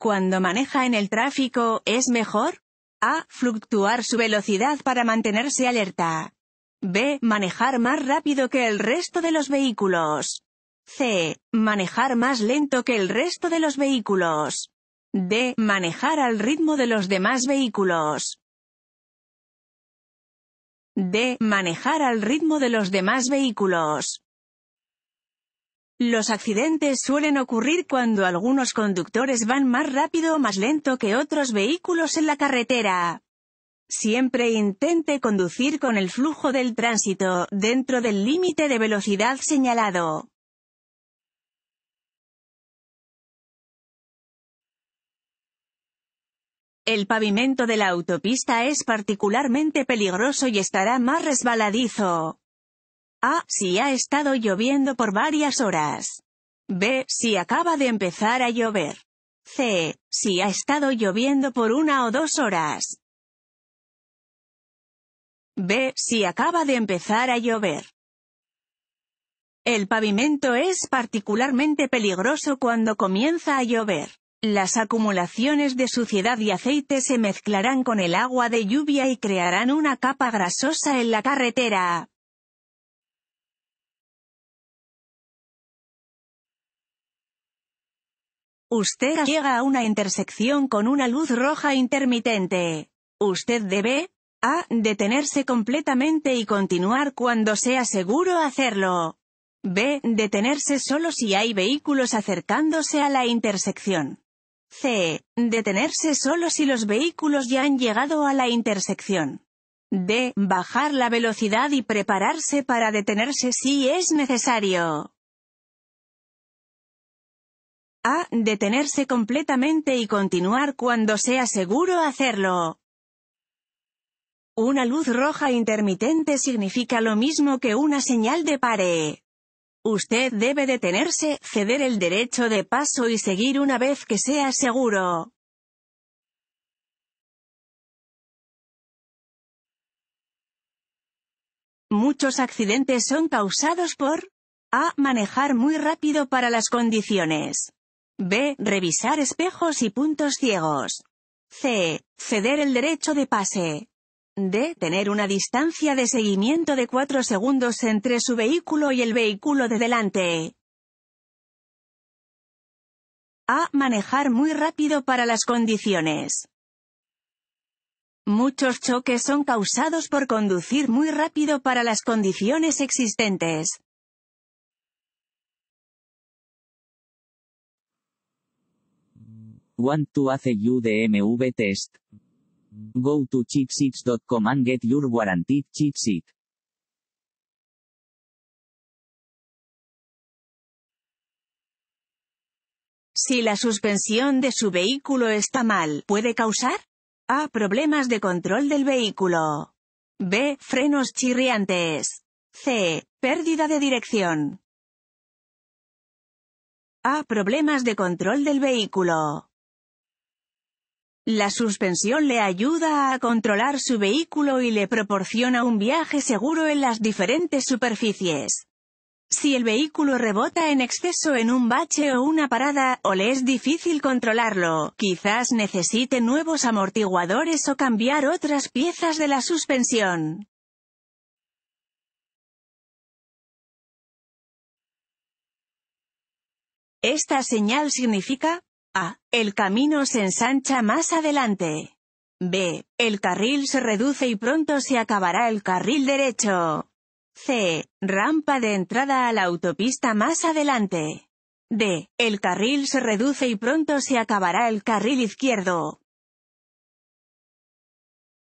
Cuando maneja en el tráfico, ¿es mejor? A. Fluctuar su velocidad para mantenerse alerta. B. Manejar más rápido que el resto de los vehículos. C. Manejar más lento que el resto de los vehículos. D. Manejar al ritmo de los demás vehículos. D. Manejar al ritmo de los demás vehículos. Los accidentes suelen ocurrir cuando algunos conductores van más rápido o más lento que otros vehículos en la carretera. Siempre intente conducir con el flujo del tránsito, dentro del límite de velocidad señalado. El pavimento de la autopista es particularmente peligroso y estará más resbaladizo. A. Si ha estado lloviendo por varias horas. B. Si acaba de empezar a llover. C. Si ha estado lloviendo por una o dos horas. B. Si acaba de empezar a llover. El pavimento es particularmente peligroso cuando comienza a llover. Las acumulaciones de suciedad y aceite se mezclarán con el agua de lluvia y crearán una capa grasosa en la carretera. Usted llega a una intersección con una luz roja intermitente. Usted debe a. Detenerse completamente y continuar cuando sea seguro hacerlo. B. Detenerse solo si hay vehículos acercándose a la intersección. C. Detenerse solo si los vehículos ya han llegado a la intersección. D. Bajar la velocidad y prepararse para detenerse si es necesario. A. Detenerse completamente y continuar cuando sea seguro hacerlo. Una luz roja intermitente significa lo mismo que una señal de pare. Usted debe detenerse, ceder el derecho de paso y seguir una vez que sea seguro. Muchos accidentes son causados por a. Manejar muy rápido para las condiciones. B. Revisar espejos y puntos ciegos. C. Ceder el derecho de pase. D. Tener una distancia de seguimiento de 4 segundos entre su vehículo y el vehículo de delante. A. Manejar muy rápido para las condiciones. Muchos choques son causados por conducir muy rápido para las condiciones existentes. Want to ace UDMV test? Go to chipsits.com and get your warranted Si la suspensión de su vehículo está mal, ¿puede causar? A. Problemas de control del vehículo. B. Frenos chirriantes. C. Pérdida de dirección. A. Problemas de control del vehículo. La suspensión le ayuda a controlar su vehículo y le proporciona un viaje seguro en las diferentes superficies. Si el vehículo rebota en exceso en un bache o una parada, o le es difícil controlarlo, quizás necesite nuevos amortiguadores o cambiar otras piezas de la suspensión. Esta señal significa, a. El camino se ensancha más adelante. B. El carril se reduce y pronto se acabará el carril derecho. C. Rampa de entrada a la autopista más adelante. D. El carril se reduce y pronto se acabará el carril izquierdo.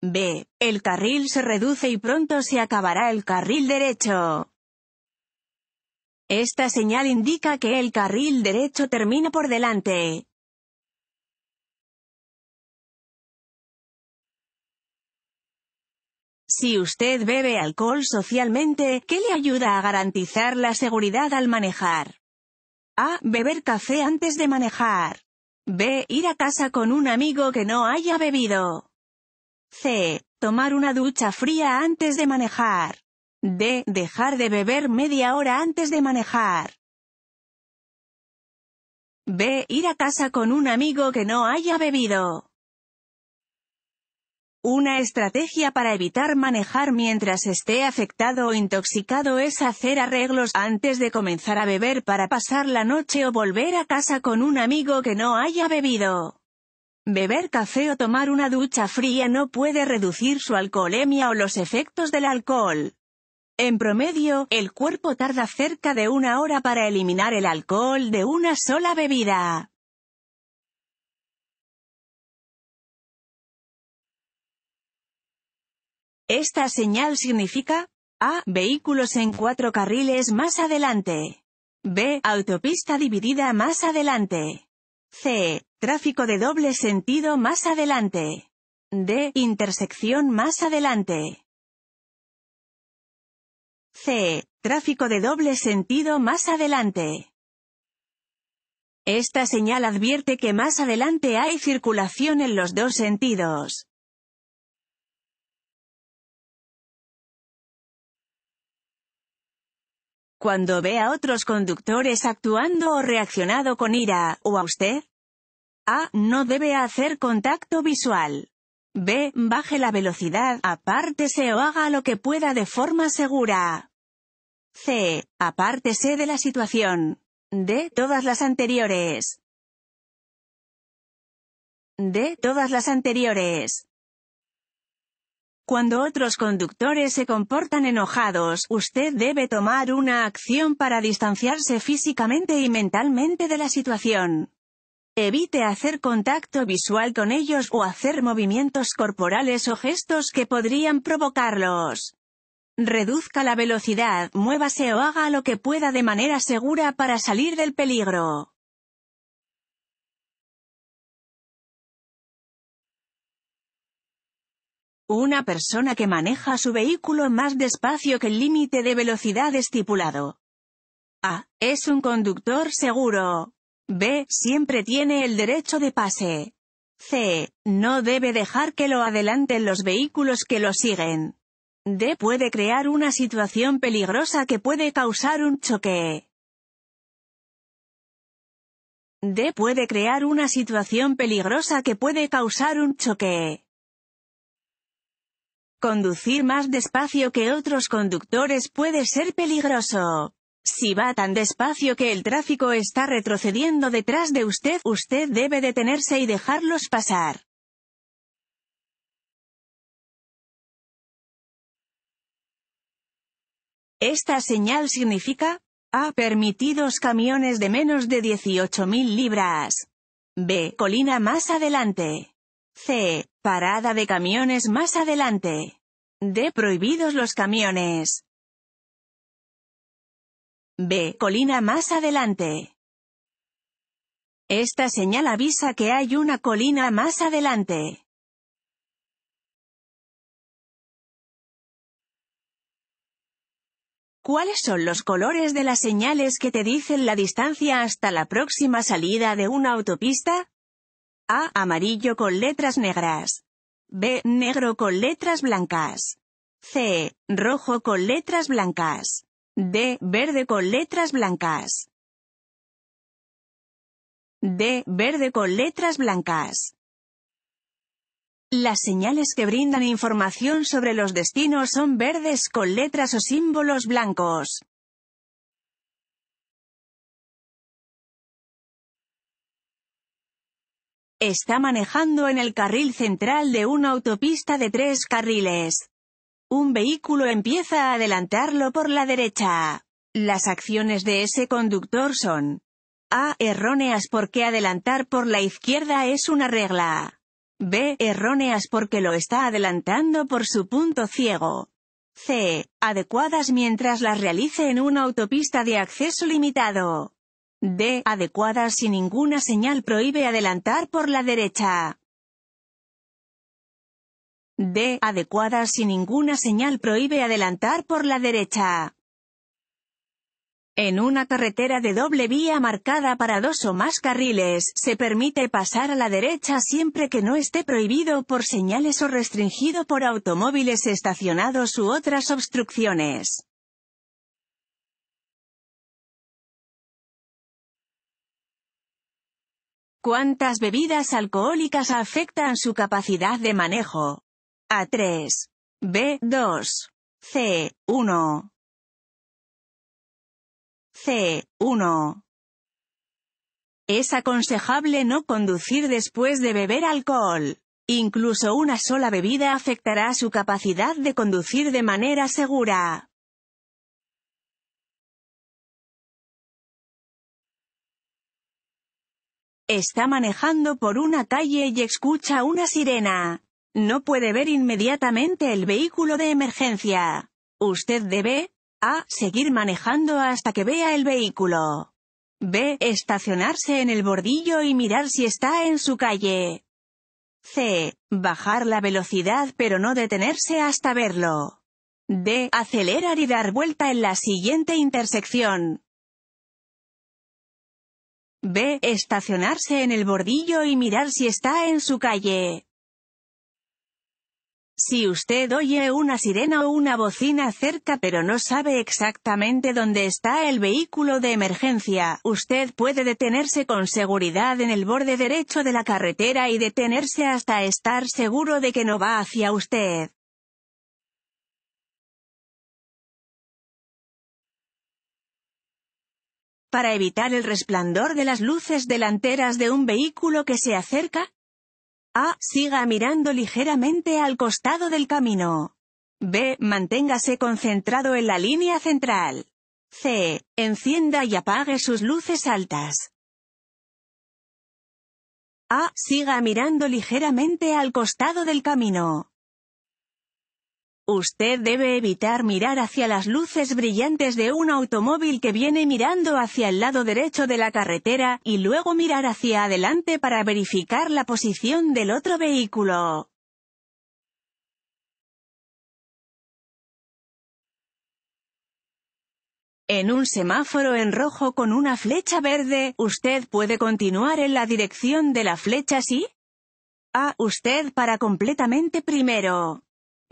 B. El carril se reduce y pronto se acabará el carril derecho. Esta señal indica que el carril derecho termina por delante. Si usted bebe alcohol socialmente, ¿qué le ayuda a garantizar la seguridad al manejar? A. Beber café antes de manejar. B. Ir a casa con un amigo que no haya bebido. C. Tomar una ducha fría antes de manejar. D. Dejar de beber media hora antes de manejar. B. Ir a casa con un amigo que no haya bebido. Una estrategia para evitar manejar mientras esté afectado o intoxicado es hacer arreglos antes de comenzar a beber para pasar la noche o volver a casa con un amigo que no haya bebido. Beber café o tomar una ducha fría no puede reducir su alcoholemia o los efectos del alcohol. En promedio, el cuerpo tarda cerca de una hora para eliminar el alcohol de una sola bebida. Esta señal significa A. Vehículos en cuatro carriles más adelante. B. Autopista dividida más adelante. C. Tráfico de doble sentido más adelante. D. Intersección más adelante. C. Tráfico de doble sentido más adelante. Esta señal advierte que más adelante hay circulación en los dos sentidos. cuando ve a otros conductores actuando o reaccionado con ira, o a usted. A. No debe hacer contacto visual. B. Baje la velocidad, apártese o haga lo que pueda de forma segura. C. Apártese de la situación. D. Todas las anteriores. D. Todas las anteriores. Cuando otros conductores se comportan enojados, usted debe tomar una acción para distanciarse físicamente y mentalmente de la situación. Evite hacer contacto visual con ellos o hacer movimientos corporales o gestos que podrían provocarlos. Reduzca la velocidad, muévase o haga lo que pueda de manera segura para salir del peligro. Una persona que maneja su vehículo más despacio que el límite de velocidad estipulado. A. Es un conductor seguro. B. Siempre tiene el derecho de pase. C. No debe dejar que lo adelanten los vehículos que lo siguen. D. Puede crear una situación peligrosa que puede causar un choque. D. Puede crear una situación peligrosa que puede causar un choque. Conducir más despacio que otros conductores puede ser peligroso. Si va tan despacio que el tráfico está retrocediendo detrás de usted, usted debe detenerse y dejarlos pasar. Esta señal significa A. Permitidos camiones de menos de 18.000 libras. B. Colina más adelante. C. Parada de camiones más adelante. D. Prohibidos los camiones. B. Colina más adelante. Esta señal avisa que hay una colina más adelante. ¿Cuáles son los colores de las señales que te dicen la distancia hasta la próxima salida de una autopista? A. Amarillo con letras negras. B. Negro con letras blancas. C. Rojo con letras blancas. D. Verde con letras blancas. D. Verde con letras blancas. Las señales que brindan información sobre los destinos son verdes con letras o símbolos blancos. está manejando en el carril central de una autopista de tres carriles. Un vehículo empieza a adelantarlo por la derecha. Las acciones de ese conductor son A. Erróneas porque adelantar por la izquierda es una regla. B. Erróneas porque lo está adelantando por su punto ciego. C. Adecuadas mientras las realice en una autopista de acceso limitado. D. Adecuada si ninguna señal prohíbe adelantar por la derecha. D. Adecuada si ninguna señal prohíbe adelantar por la derecha. En una carretera de doble vía marcada para dos o más carriles, se permite pasar a la derecha siempre que no esté prohibido por señales o restringido por automóviles estacionados u otras obstrucciones. ¿Cuántas bebidas alcohólicas afectan su capacidad de manejo? A3. B2. C1. C1. Es aconsejable no conducir después de beber alcohol. Incluso una sola bebida afectará su capacidad de conducir de manera segura. Está manejando por una calle y escucha una sirena. No puede ver inmediatamente el vehículo de emergencia. Usted debe a. Seguir manejando hasta que vea el vehículo. B. Estacionarse en el bordillo y mirar si está en su calle. C. Bajar la velocidad pero no detenerse hasta verlo. D. Acelerar y dar vuelta en la siguiente intersección. B. Estacionarse en el bordillo y mirar si está en su calle. Si usted oye una sirena o una bocina cerca pero no sabe exactamente dónde está el vehículo de emergencia, usted puede detenerse con seguridad en el borde derecho de la carretera y detenerse hasta estar seguro de que no va hacia usted. para evitar el resplandor de las luces delanteras de un vehículo que se acerca? A. Siga mirando ligeramente al costado del camino. B. Manténgase concentrado en la línea central. C. Encienda y apague sus luces altas. A. Siga mirando ligeramente al costado del camino. Usted debe evitar mirar hacia las luces brillantes de un automóvil que viene mirando hacia el lado derecho de la carretera, y luego mirar hacia adelante para verificar la posición del otro vehículo. en un semáforo en rojo con una flecha verde, ¿usted puede continuar en la dirección de la flecha ¿sí? A. Ah, usted para completamente primero.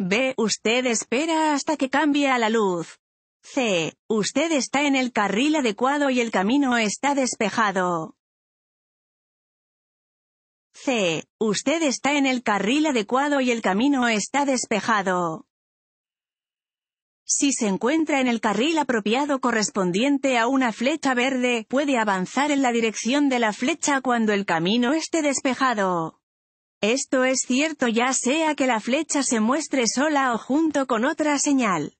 B. Usted espera hasta que cambie a la luz. C. Usted está en el carril adecuado y el camino está despejado. C. Usted está en el carril adecuado y el camino está despejado. Si se encuentra en el carril apropiado correspondiente a una flecha verde, puede avanzar en la dirección de la flecha cuando el camino esté despejado. Esto es cierto ya sea que la flecha se muestre sola o junto con otra señal.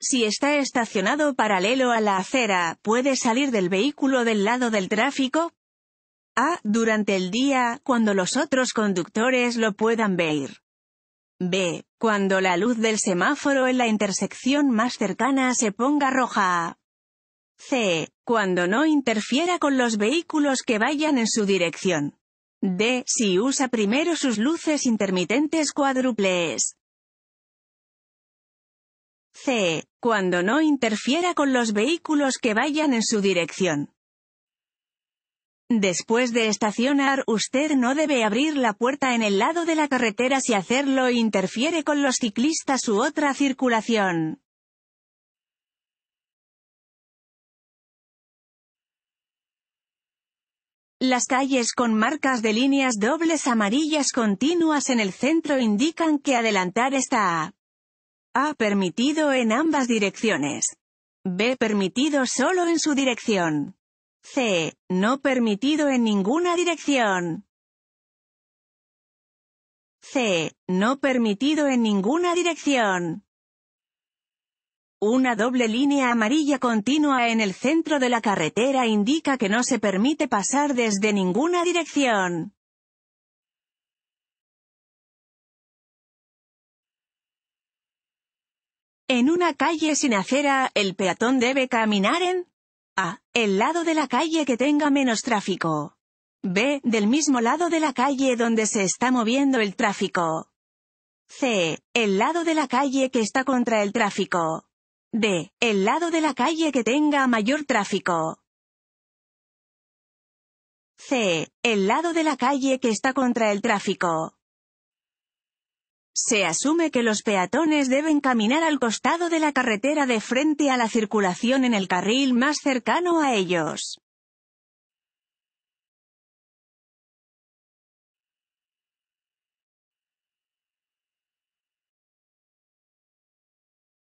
Si está estacionado paralelo a la acera, puede salir del vehículo del lado del tráfico. A. Ah, durante el día, cuando los otros conductores lo puedan ver. B. Cuando la luz del semáforo en la intersección más cercana se ponga roja. C. Cuando no interfiera con los vehículos que vayan en su dirección. D. Si usa primero sus luces intermitentes cuádruples. C. Cuando no interfiera con los vehículos que vayan en su dirección. Después de estacionar, usted no debe abrir la puerta en el lado de la carretera si hacerlo interfiere con los ciclistas u otra circulación. Las calles con marcas de líneas dobles amarillas continuas en el centro indican que adelantar está A permitido en ambas direcciones. B permitido solo en su dirección. C. No permitido en ninguna dirección. C. No permitido en ninguna dirección. Una doble línea amarilla continua en el centro de la carretera indica que no se permite pasar desde ninguna dirección. En una calle sin acera, el peatón debe caminar en A. El lado de la calle que tenga menos tráfico. B. Del mismo lado de la calle donde se está moviendo el tráfico. C. El lado de la calle que está contra el tráfico. D. El lado de la calle que tenga mayor tráfico. C. El lado de la calle que está contra el tráfico. Se asume que los peatones deben caminar al costado de la carretera de frente a la circulación en el carril más cercano a ellos.